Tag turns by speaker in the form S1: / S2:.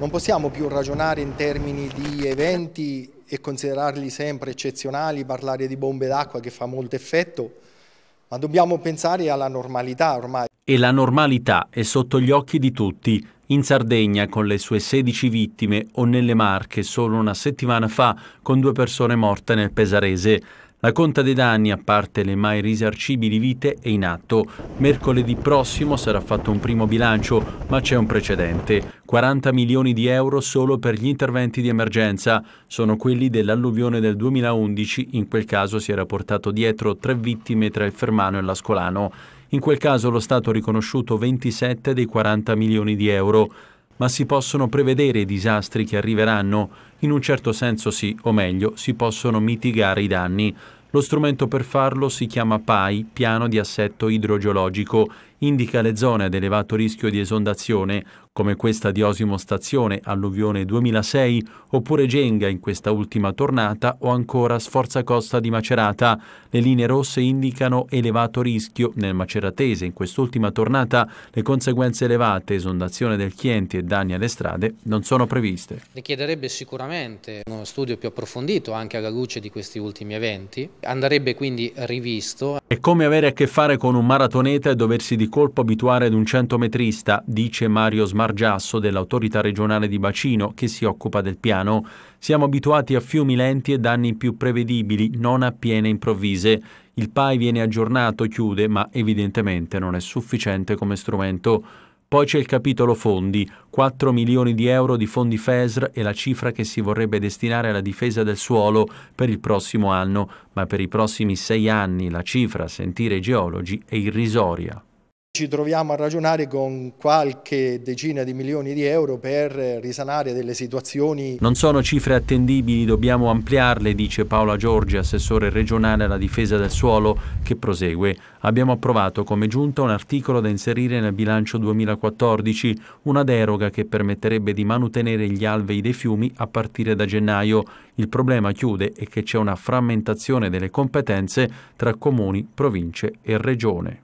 S1: Non possiamo più ragionare in termini di eventi e considerarli sempre eccezionali, parlare di bombe d'acqua che fa molto effetto, ma dobbiamo pensare alla normalità ormai.
S2: E la normalità è sotto gli occhi di tutti. In Sardegna, con le sue 16 vittime, o nelle Marche, solo una settimana fa, con due persone morte nel Pesarese. La conta dei danni, a parte le mai risarcibili vite, è in atto. Mercoledì prossimo sarà fatto un primo bilancio, ma c'è un precedente. 40 milioni di euro solo per gli interventi di emergenza. Sono quelli dell'alluvione del 2011, in quel caso si era portato dietro tre vittime tra il Fermano e l'Ascolano. In quel caso lo Stato ha riconosciuto 27 dei 40 milioni di euro ma si possono prevedere i disastri che arriveranno? In un certo senso sì, o meglio, si possono mitigare i danni. Lo strumento per farlo si chiama PAI, piano di assetto idrogeologico, indica le zone ad elevato rischio di esondazione, come questa di Osimo Stazione, alluvione 2006, oppure Genga in questa ultima tornata, o ancora Sforza Costa di Macerata. Le linee rosse indicano elevato rischio nel Maceratese, in quest'ultima tornata le conseguenze elevate, esondazione del Chienti e danni alle strade non sono previste.
S1: Richiederebbe sicuramente uno studio più approfondito anche alla luce di questi ultimi eventi andrebbe quindi rivisto.
S2: È come avere a che fare con un maratoneta e doversi di colpo abituare ad un centometrista, dice Mario Smargiasso dell'autorità regionale di Bacino che si occupa del piano. Siamo abituati a fiumi lenti e danni più prevedibili, non a piene improvvise. Il PAI viene aggiornato, chiude, ma evidentemente non è sufficiente come strumento. Poi c'è il capitolo fondi, 4 milioni di euro di fondi FESR e la cifra che si vorrebbe destinare alla difesa del suolo per il prossimo anno, ma per i prossimi sei anni la cifra, a sentire i geologi, è irrisoria.
S1: Ci troviamo a ragionare con qualche decina di milioni di euro per risanare delle situazioni. Non
S2: sono cifre attendibili, dobbiamo ampliarle, dice Paola Giorgi, assessore regionale alla difesa del suolo, che prosegue. Abbiamo approvato come giunta un articolo da inserire nel bilancio 2014, una deroga che permetterebbe di mantenere gli alvei dei fiumi a partire da gennaio. Il problema chiude è che c'è una frammentazione delle competenze tra comuni, province e regione.